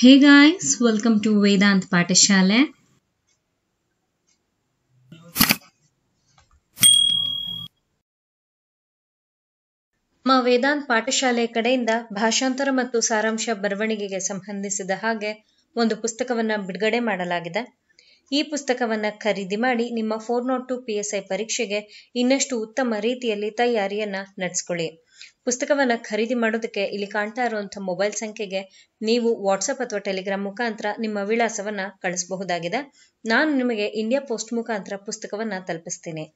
hey guys welcome to Vedant Pathashale ಮಾ ವೇದಾಂತ್ ಪಾಠಶಾಲೆ ಕಡೆಯಿಂದ ಭಾಷಾಂತರ ಮತ್ತು ಸಾರಾಂಶ ಬರವಣಿಗೆಗೆ ಸಂಬಂಧಿಸಿದ ಹಾಗೆ ಒಂದು ಪುಸ್ತಕವನ್ನ ಬಿಡುಗಡೆ ಮಾಡಲಾಗಿದೆ ಈ ಪುಸ್ತಕವನ್ನ ಖರೀದಿ ಮಾಡಿ ನಿಮ್ಮ four nought two P S I ಪರೀಕ್ಷೆಗೆ ಇನ್ನಷ್ಟು ಉತ್ತಮ ರೀತಿಯಲ್ಲಿ ತಯಾರಿಯನ್ನ ನಡೆಸ್ಕೊಳ್ಳಿ ಪುಸ್ತಕವನ್ನ ಖರೀದಿ ಮಾಡೋದಕ್ಕೆ ಇಲ್ಲಿ ಕಾಣ್ತಾ ಇರುವಂತಹ ಮೊಬೈಲ್ ಸಂಖ್ಯೆಗೆ ನೀವು ವಾಟ್ಸಪ್ ಅಥವಾ ಟೆಲಿಗ್ರಾಮ್ ಮುಖಾಂತರ ನಿಮ್ಮ ವಿಳಾಸವನ್ನ ಕಳಿಸಬಹುದಾಗಿದೆ ನಾನು ನಿಮಗೆ ಇಂಡಿಯಾ ಪೋಸ್ಟ್ ಮುಖಾಂತರ ಪುಸ್ತಕವನ್ನ ತಲುಪಿಸ್ತೀನಿ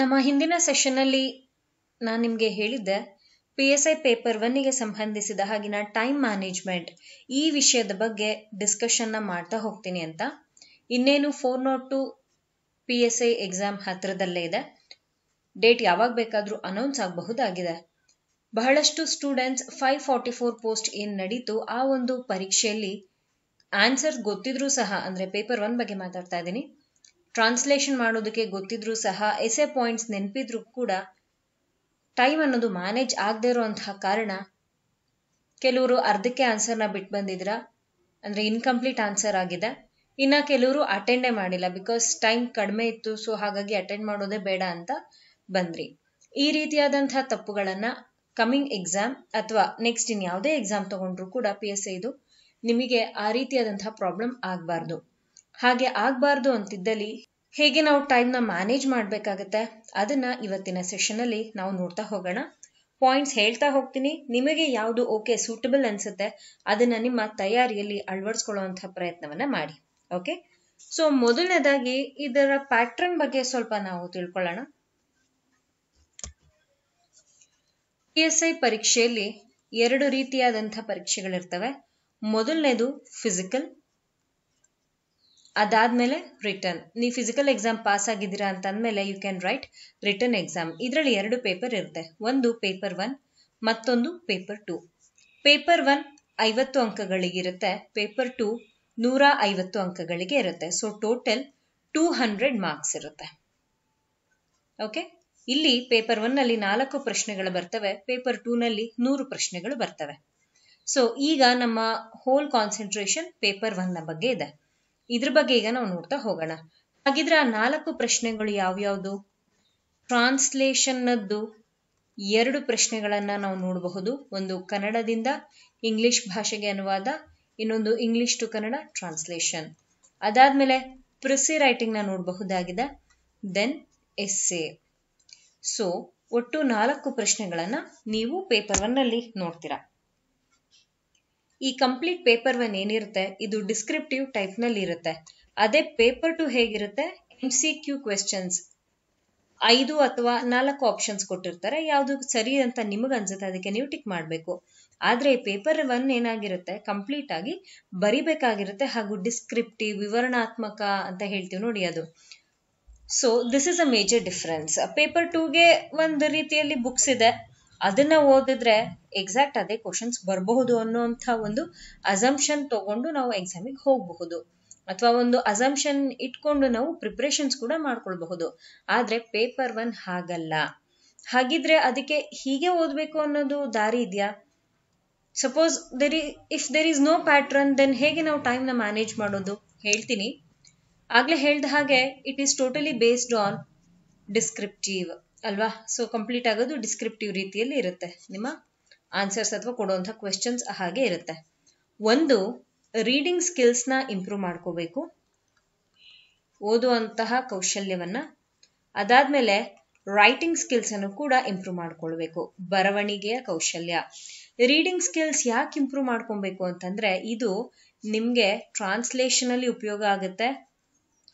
ನಮ್ಮ ಹಿಂದಿನ ಸೆಷನ್ನಲ್ಲಿ ನಾನು ನಿಮಗೆ ಹೇಳಿದ್ದೆ ಪಿ ಎಸ್ ಐ ಪೇಪರ್ ಒನ್ನಿಗೆ ಸಂಬಂಧಿಸಿದ ಹಾಗಿನ ಟೈಮ್ ಮ್ಯಾನೇಜ್ಮೆಂಟ್ ಈ ವಿಷಯದ ಬಗ್ಗೆ ಡಿಸ್ಕಷನ್ನ ಮಾಡ್ತಾ ಹೋಗ್ತೀನಿ ಅಂತ ಇನ್ನೇನು four nought two P S I exam ಹತ್ತಿರದಲ್ಲೇ ಇದೆ ಡೇಟ್ ಯಾವಾಗ ಬೇಕಾದರೂ ಅನೌನ್ಸ್ ಆಗಬಹುದಾಗಿದೆ ಬಹಳಷ್ಟು students five forty four post ಏನು ನಡೀತು ಆ ಒಂದು ಪರೀಕ್ಷೆಯಲ್ಲಿ ಆನ್ಸರ್ ಗೊತ್ತಿದ್ರೂ ಸಹ ಅಂದರೆ ಪೇಪರ್ ಒನ್ ಬಗ್ಗೆ ಮಾತಾಡ್ತಾ ಇದ್ದೀನಿ ಟ್ರಾನ್ಸ್ಲೇಷನ್ ಮಾಡೋದಕ್ಕೆ ಗೊತ್ತಿದ್ರೂ ಸಹ ಎಸೆ ಪಾಯಿಂಟ್ಸ್ ನೆನಪಿದ್ರೂ ಕೂಡ ಟೈಮ್ ಅನ್ನೋದು ಮ್ಯಾನೇಜ್ ಆಗದೆ ಇರುವಂತಹ ಕಾರಣ ಕೆಲವರು ಅರ್ಧಕ್ಕೆ ಆನ್ಸರ್ನ ಬಿಟ್ಟು ಬಂದಿದ್ರ ಅಂದರೆ ಇನ್ಕಂಪ್ಲೀಟ್ ಆನ್ಸರ್ ಆಗಿದೆ ಇನ್ನ ಕೆಲವರು ಅಟೆಂಡೇ ಮಾಡಿಲ್ಲ ಬಿಕಾಸ್ ಟೈಮ್ ಕಡಿಮೆ ಇತ್ತು ಸೊ ಹಾಗಾಗಿ ಅಟೆಂಡ್ ಮಾಡೋದೇ ಬೇಡ ಅಂತ ಬಂದ್ರಿ ಈ ರೀತಿಯಾದಂತಹ ತಪ್ಪುಗಳನ್ನು ಕಮಿಂಗ್ ಎಕ್ಸಾಮ್ ಅಥವಾ ನೆಕ್ಸ್ಟ್ ಇನ್ ಯಾವುದೇ ಎಕ್ಸಾಮ್ ತಗೊಂಡ್ರು ಕೂಡ ಪಿ ಎಸ್ ಐದು ನಿಮಗೆ ಆ ರೀತಿಯಾದಂತಹ ಪ್ರಾಬ್ಲಮ್ ಆಗಬಾರ್ದು ಹಾಗೆ ಆಗ್ಬಾರ್ದು ಅಂತಿದ್ದಲ್ಲಿ ಹೇಗೆ ನಾವು ಟೈಮ್ ನ ಮ್ಯಾನೇಜ್ ಮಾಡಬೇಕಾಗತ್ತೆ ಅದನ್ನ ಇವತ್ತಿನ ಸೆಷನಲ್ಲಿ ನಾವು ನೋಡ್ತಾ ಹೋಗೋಣ ಪಾಯಿಂಟ್ಸ್ ಹೇಳ್ತಾ ಹೋಗ್ತೀನಿ ನಿಮಗೆ ಯಾವುದು ಓಕೆ ಸೂಟಬಲ್ ಅನ್ಸುತ್ತೆ ಅದನ್ನ ನಿಮ್ಮ ತಯಾರಿಯಲ್ಲಿ ಅಳವಡಿಸ್ಕೊಳ್ಳುವಂಥ ಪ್ರಯತ್ನವನ್ನ ಮಾಡಿ ಓಕೆ ಸೊ ಮೊದಲನೇದಾಗಿ ಇದರ ಪ್ಯಾಟ್ರನ್ ಬಗ್ಗೆ ಸ್ವಲ್ಪ ನಾವು ತಿಳ್ಕೊಳ್ಳೋಣ ಪಿ ಎಸ್ ಐ ಪರೀಕ್ಷೆಯಲ್ಲಿ ಎರಡು ರೀತಿಯಾದಂಥ ಪರೀಕ್ಷೆಗಳಿರ್ತವೆ ಮೊದಲನೇದು ಫಿಸಿಕಲ್ ಅದಾದ್ಮೇಲೆ ರಿಟರ್ನ್ ನೀವು ಫಿಸಿಕಲ್ ಎಕ್ಸಾಮ್ ಪಾಸ್ ಆಗಿದ್ದೀರಾ ಅಂತಂದಮೇಲೆ you can write written exam ಇದರಲ್ಲಿ ಎರಡು ಪೇಪರ್ ಇರುತ್ತೆ ಒಂದು ಪೇಪರ್ ಒನ್ ಮತ್ತೊಂದು ಪೇಪರ್ ಟೂ ಪೇಪರ್ ಒನ್ ಐವತ್ತು ಅಂಕಗಳಿಗಿರುತ್ತೆ ಪೇಪರ್ ಟೂ ನೂರ ಐವತ್ತು ಅಂಕಗಳಿಗೆ ಇರುತ್ತೆ so total two hundred marks ಇರುತ್ತೆ ಓಕೆ ಇಲ್ಲಿ ಪೇಪರ್ ಒನ್ ನಲ್ಲಿ ನಾಲ್ಕು ಪ್ರಶ್ನೆಗಳು ಬರ್ತವೆ ಪೇಪರ್ ಟೂ ನಲ್ಲಿ ನೂರು ಪ್ರಶ್ನೆಗಳು ಬರ್ತವೆ ಸೊ ಈಗ ನಮ್ಮ ಹೋಲ್ ಕಾನ್ಸಂಟ್ರೇಷನ್ ಪೇಪರ್ ನ ಬಗ್ಗೆ ಇದೆ ಇದ್ರ ಬಗ್ಗೆ ಈಗ ನಾವು ನೋಡ್ತಾ ಹೋಗೋಣ ಹಾಗಿದ್ರೆ ಆ ನಾಲ್ಕು ಪ್ರಶ್ನೆಗಳು ಯಾವ್ಯಾವುದು ಟ್ರಾನ್ಸ್ಲೇಷನ್ನದ್ದು ಎರಡು ಪ್ರಶ್ನೆಗಳನ್ನ ನಾವು ನೋಡಬಹುದು ಒಂದು ಕನ್ನಡದಿಂದ ಇಂಗ್ಲಿಷ್ ಭಾಷೆಗೆ ಅನುವಾದ ಇನ್ನೊಂದು ಇಂಗ್ಲಿಷ್ ಟು ಕನ್ನಡ ಟ್ರಾನ್ಸ್ಲೇಷನ್ ಅದಾದ್ಮೇಲೆ ಪ್ರಿಸಿ ರೈಟಿಂಗ್ ನ ನೋಡಬಹುದಾಗಿದೆ ದೆನ್ ಎಸ್ಸೆ ಸೊ ಒಟ್ಟು ನಾಲ್ಕು ಪ್ರಶ್ನೆಗಳನ್ನ ನೀವು ಪೇಪರ್ ಒನ್ ನೋಡ್ತೀರಾ ಈ ಕಂಪ್ಲೀಟ್ ಪೇಪರ್ ಒನ್ ಏನಿರುತ್ತೆ ಇದು ಡಿಸ್ಕ್ರಿಪ್ಟಿವ್ ಟೈಪ್ ನಲ್ಲಿ ಇರುತ್ತೆ ಅದೇ ಪೇಪರ್ ಟು ಹೇಗಿರುತ್ತೆ ಎಂ ಸಿ ಕ್ಯೂ ಕ್ವೆಶನ್ಸ್ ಐದು ಅಥವಾ ನಾಲ್ಕು ಆಪ್ಷನ್ಸ್ ಕೊಟ್ಟಿರ್ತಾರೆ ಯಾವುದು ಸರಿ ಅಂತ ನಿಮಗೆ ಅನ್ಸುತ್ತೆ ಅದಕ್ಕೆ ನೀವು ಟಿಕ್ ಮಾಡಬೇಕು ಆದರೆ ಪೇಪರ್ ಒನ್ ಏನಾಗಿರುತ್ತೆ ಕಂಪ್ಲೀಟ್ ಆಗಿ ಬರಿಬೇಕಾಗಿರುತ್ತೆ ಹಾಗೂ ಡಿಸ್ಕ್ರಿಪ್ಟಿವ್ ವಿವರಣಾತ್ಮಕ ಅಂತ ಹೇಳ್ತೀವಿ ನೋಡಿ ಅದು so this is a major difference paper ಟೂಗೆ ಒಂದು ರೀತಿಯಲ್ಲಿ ಬುಕ್ಸ್ ಇದೆ ಅದನ್ನ ಓದಿದ್ರೆ ಎಕ್ಸಾಕ್ಟ್ ಅದೇ ಕ್ವಶನ್ಸ್ ಬರಬಹುದು ಅನ್ನುವಂಥ ಒಂದು ಅಸಂಪ್ಷನ್ ತಗೊಂಡು ನಾವು ಎಕ್ಸಾಮಿಗೆ ಹೋಗಬಹುದು ಅಥವಾ ಒಂದು ಅಸಂಪ್ಷನ್ ಇಟ್ಕೊಂಡು ನಾವು ಪ್ರಿಪ್ರೇಷನ್ಸ್ ಕೂಡ ಮಾಡ್ಕೊಳ್ಬಹುದು ಆದರೆ ಪೇಪರ್ ಒನ್ ಹಾಗಲ್ಲ ಹಾಗಿದ್ರೆ ಅದಕ್ಕೆ ಹೀಗೆ ಓದಬೇಕು ಅನ್ನೋದು ದಾರಿ ಇದೆಯಾ suppose there uh if there is no pattern then ಹೇಗೆ ನಾವು ಟೈಮ್ನ ಮ್ಯಾನೇಜ್ ಮಾಡೋದು ಹೇಳ್ತೀನಿ ಆಗಲೇ ಹೇಳ್ದ ಹಾಗೆ it is totally based on descriptive ಅಲ್ವಾ ಸೊ ಕಂಪ್ಲೀಟ್ ಆಗೋದು ಡಿಸ್ಕ್ರಿಪ್ಟಿವ್ ರೀತಿಯಲ್ಲಿ ಇರುತ್ತೆ ನಿಮ್ಮ ಆನ್ಸರ್ಸ್ ಅಥವಾ ಕೊಡುವಂಥ ಕ್ವೆಶನ್ಸ್ ಹಾಗೆ ಇರುತ್ತೆ ಒಂದು ರೀಡಿಂಗ್ ಸ್ಕಿಲ್ಸ್ನ ಇಂಪ್ರೂವ್ ಮಾಡ್ಕೋಬೇಕು ಓದುವಂತಹ ಕೌಶಲ್ಯವನ್ನ ಅದಾದಮೇಲೆ ರೈಟಿಂಗ್ ಸ್ಕಿಲ್ಸನ್ನು ಕೂಡ ಇಂಪ್ರೂವ್ ಮಾಡ್ಕೊಳ್ಬೇಕು ಬರವಣಿಗೆಯ ಕೌಶಲ್ಯ ರೀಡಿಂಗ್ ಸ್ಕಿಲ್ಸ್ ಯಾಕೆ ಇಂಪ್ರೂವ್ ಮಾಡ್ಕೊಬೇಕು ಅಂತಂದರೆ ಇದು ನಿಮಗೆ ಟ್ರಾನ್ಸ್ಲೇಷನಲ್ಲಿ ಉಪಯೋಗ ಆಗುತ್ತೆ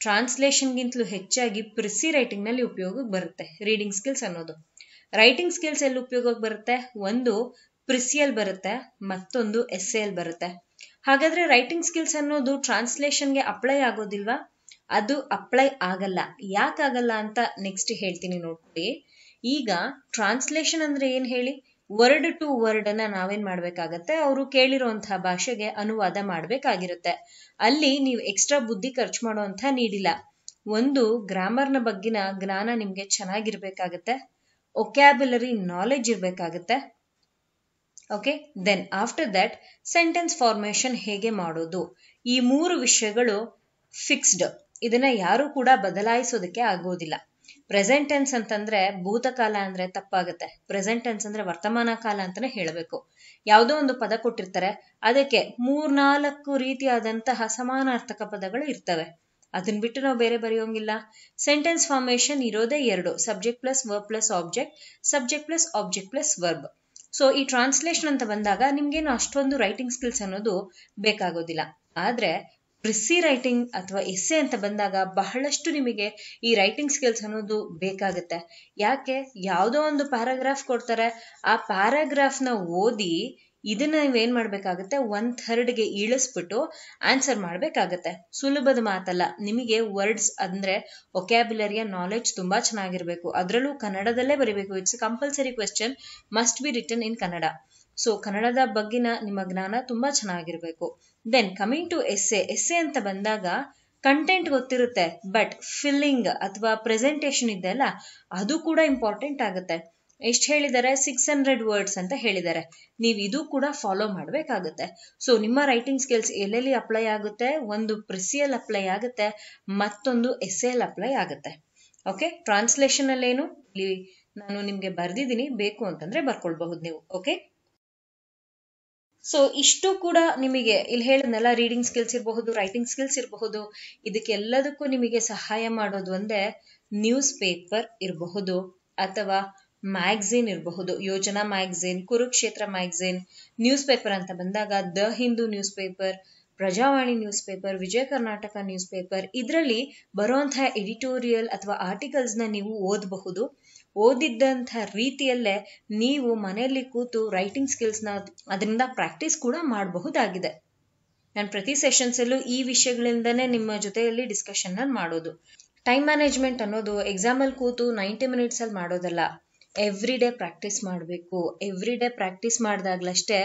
ಟ್ರಾನ್ಸ್ಲೇಷನ್ಗಿಂತಲೂ ಹೆಚ್ಚಾಗಿ ಪ್ರಿಸಿ ರೈಟಿಂಗ್ನಲ್ಲಿ ಉಪಯೋಗಕ್ಕೆ ಬರುತ್ತೆ ರೀಡಿಂಗ್ ಸ್ಕಿಲ್ಸ್ ಅನ್ನೋದು ರೈಟಿಂಗ್ ಸ್ಕಿಲ್ಸ್ ಎಲ್ಲಿ ಉಪಯೋಗಕ್ಕೆ ಬರುತ್ತೆ ಒಂದು ಪ್ರಿಸಿಯಲ್ ಬರುತ್ತೆ ಮತ್ತೊಂದು ಎಲ್ ಬರುತ್ತೆ ಹಾಗಾದ್ರೆ ರೈಟಿಂಗ್ ಸ್ಕಿಲ್ಸ್ ಅನ್ನೋದು ಟ್ರಾನ್ಸ್ಲೇಷನ್ಗೆ ಅಪ್ಲೈ ಆಗೋದಿಲ್ವಾ ಅದು ಅಪ್ಲೈ ಆಗಲ್ಲ ಯಾಕಾಗಲ್ಲ ಅಂತ ನೆಕ್ಸ್ಟ್ ಹೇಳ್ತೀನಿ ನೋಡಿ ಈಗ ಟ್ರಾನ್ಸ್ಲೇಷನ್ ಅಂದ್ರೆ ಏನ್ ಹೇಳಿ ವರ್ಡ್ ಟು ವರ್ಡ್ ಅನ್ನ ನಾವೇನ್ ಮಾಡ್ಬೇಕಾಗತ್ತೆ ಅವರು ಕೇಳಿರುವಂತಹ ಭಾಷೆಗೆ ಅನುವಾದ ಮಾಡ್ಬೇಕಾಗಿರುತ್ತೆ ಅಲ್ಲಿ ನೀವು ಎಕ್ಸ್ಟ್ರಾ ಬುದ್ಧಿ ಖರ್ಚು ಮಾಡುವಂತ ನೀಡಿಲ್ಲ ಒಂದು ಗ್ರಾಮರ್ನ ಬಗ್ಗಿನ ಜ್ಞಾನ ನಿಮ್ಗೆ ಚೆನ್ನಾಗಿರ್ಬೇಕಾಗತ್ತೆ ಒಕ್ಯಾಬುಲರಿ ನಾಲೆಜ್ ಇರಬೇಕಾಗುತ್ತೆ okay then after that sentence formation ಹೇಗೆ ಮಾಡೋದು ಈ ಮೂರು ವಿಷಯಗಳು ಫಿಕ್ಸ್ಡ್ ಇದನ್ನ ಯಾರು ಕೂಡ ಬದಲಾಯಿಸೋದಕ್ಕೆ ಆಗೋದಿಲ್ಲ ಪ್ರೆಸೆಂಟೆನ್ಸ್ ಅಂತಂದ್ರೆ ಭೂತಕಾಲ ಅಂದ್ರೆ ತಪ್ಪಾಗುತ್ತೆ ಪ್ರೆಸೆಂಟ್ ಟೆನ್ಸ್ ಅಂದ್ರೆ ವರ್ತಮಾನ ಕಾಲ ಅಂತಾನೆ ಹೇಳಬೇಕು ಯಾವುದೋ ಒಂದು ಪದ ಕೊಟ್ಟಿರ್ತಾರೆ ಅದಕ್ಕೆ ಮೂರ್ನಾಲ್ಕು ರೀತಿಯಾದಂತಹ ಸಮಾನಾರ್ಥಕ ಪದಗಳು ಇರ್ತವೆ ಅದನ್ನ ಬಿಟ್ಟು ನಾವು ಬೇರೆ ಬರೆಯೋಂಗಿಲ್ಲ ಸೆಂಟೆನ್ಸ್ ಫಾರ್ಮೇಶನ್ ಇರೋದೇ ಎರಡು subject plus verb plus object subject plus object plus verb so ಈ ಟ್ರಾನ್ಸ್ಲೇಷನ್ ಅಂತ ಬಂದಾಗ ನಿಮ್ಗೇನು ಅಷ್ಟೊಂದು ರೈಟಿಂಗ್ ಸ್ಕಿಲ್ಸ್ ಅನ್ನೋದು ಬೇಕಾಗೋದಿಲ್ಲ ಆದ್ರೆ ಪ್ರಿಸಿ ರೈಟಿಂಗ್ ಅಥವಾ ಎಸ್ಸೆ ಅಂತ ಬಂದಾಗ ಬಹಳಷ್ಟು ನಿಮಗೆ ಈ ರೈಟಿಂಗ್ ಸ್ಕಿಲ್ಸ್ ಅನ್ನೋದು ಬೇಕಾಗುತ್ತೆ ಯಾಕೆ ಯಾವುದೋ ಒಂದು ಪ್ಯಾರಾಗ್ರಾಫ್ ಕೊಡ್ತಾರೆ ಆ ಪ್ಯಾರಾಗ್ರಾಫ್ನ ಓದಿ ಇದನ್ನ ನೀವೇನ್ ಮಾಡ್ಬೇಕಾಗತ್ತೆ ಒನ್ ಥರ್ಡ್ಗೆ ಇಳಿಸ್ಬಿಟ್ಟು ಆನ್ಸರ್ ಮಾಡ್ಬೇಕಾಗತ್ತೆ ಸುಲಭದ ಮಾತಲ್ಲ ನಿಮಗೆ ವರ್ಡ್ಸ್ ಅಂದ್ರೆ ಒಕ್ಯಾಬ್ಯುಲರಿಯ ನಾಲೆಡ್ಜ್ ತುಂಬಾ ಚೆನ್ನಾಗಿರ್ಬೇಕು ಅದರಲ್ಲೂ ಕನ್ನಡದಲ್ಲೇ ಬರೀಬೇಕು it's compulsory question must be written in Kannada so ಕನ್ನಡದ ಬಗ್ಗಿನ ನಿಮ್ಮ ಜ್ಞಾನ ತುಂಬಾ ಚೆನ್ನಾಗಿರ್ಬೇಕು then coming to essay essay ಅಂತ ಬಂದಾಗ ಕಂಟೆಂಟ್ ಗೊತ್ತಿರುತ್ತೆ ಬಟ್ ಫಿಲ್ಲಿಂಗ್ ಅಥವಾ ಪ್ರೆಸೆಂಟೇಶನ್ ಇದೆಯಲ್ಲ ಅದು ಕೂಡ ಇಂಪಾರ್ಟೆಂಟ್ ಆಗುತ್ತೆ ಎಷ್ಟು ಹೇಳಿದ್ದಾರೆ ಸಿಕ್ಸ್ ಹಂಡ್ರೆಡ್ ವರ್ಡ್ಸ್ ಅಂತ ಹೇಳಿದ್ದಾರೆ ನೀವು ಇದು ಕೂಡ ಫಾಲೋ ಮಾಡಬೇಕಾಗುತ್ತೆ ಸೊ ನಿಮ್ಮ ರೈಟಿಂಗ್ ಸ್ಕಿಲ್ಸ್ ಎಲ್ಲೆಲ್ಲಿ ಅಪ್ಲೈ ಆಗುತ್ತೆ ಒಂದು ಪ್ರಿಸಿಯಲ್ ಅಪ್ಲೈ ಆಗುತ್ತೆ ಮತ್ತೊಂದು ಎಸ್ಎಲ್ ಅಪ್ಲೈ ಆಗುತ್ತೆ ಓಕೆ ಟ್ರಾನ್ಸ್ಲೇಷನಲ್ಲೇನು ಇಲ್ಲಿ ನಾನು ನಿಮಗೆ ಬರ್ದಿದ್ದೀನಿ ಬೇಕು ಅಂತಂದ್ರೆ ಬರ್ಕೊಳ್ಬಹುದು ನೀವು ಓಕೆ ಸೊ ಇಷ್ಟು ಕೂಡ ನಿಮಗೆ ಇಲ್ಲಿ ಹೇಳಿದ್ನೆಲ್ಲ ರೀಡಿಂಗ್ ಸ್ಕಿಲ್ಸ್ ಇರಬಹುದು ರೈಟಿಂಗ್ ಸ್ಕಿಲ್ಸ್ ಇರಬಹುದು ಇದಕ್ಕೆಲ್ಲದಕ್ಕೂ ನಿಮಗೆ ಸಹಾಯ ಮಾಡೋದು ಒಂದೇ ನ್ಯೂಸ್ ಪೇಪರ್ ಇರಬಹುದು ಅಥವಾ ಮ್ಯಾಗ್ಝಿನ್ ಇರಬಹುದು Yojana magazine Kurukshetra magazine newspaper ಅಂತ ಬಂದಾಗ the Hindu newspaper Prajavani newspaper Vijaya Karnataka newspaper ಇದರಲ್ಲಿ ಬರುವಂತಹ ಎಡಿಟೋರಿಯಲ್ ಅಥವಾ ಆರ್ಟಿಕಲ್ಸ್ನ ನೀವು ಓದಬಹುದು ಓದಿದ್ದಂಥ ರೀತಿಯಲ್ಲೇ ನೀವು ಮನೆಯಲ್ಲಿ ಕೂತು ರೈಟಿಂಗ್ ಸ್ಕಿಲ್ಸ್ನ ಅದರಿಂದ ಪ್ರಾಕ್ಟೀಸ್ ಕೂಡ ಮಾಡಬಹುದಾಗಿದೆ ನಾನು ಪ್ರತಿ ಸೆಷನ್ಸ್ ಅಲ್ಲೂ ಈ ವಿಷಯಗಳಿಂದನೇ ನಿಮ್ಮ ಜೊತೆಯಲ್ಲಿ ಡಿಸ್ಕಷನ್ನ ಮಾಡೋದು ಟೈಮ್ ಮ್ಯಾನೇಜ್ಮೆಂಟ್ ಅನ್ನೋದು ಎಕ್ಸಾಮಲ್ಲಿ ಕೂತು ನೈಂಟಿ ಮಿನಿಟ್ಸಲ್ಲಿ ಮಾಡೋದಲ್ಲ ಎವ್ರಿ ಡೇ ಪ್ರಾಕ್ಟೀಸ್ ಮಾಡಬೇಕು ಎವ್ರಿ ಡೇ ಪ್ರಾಕ್ಟೀಸ್ ಮಾಡಿದಾಗಲಷ್ಟೇ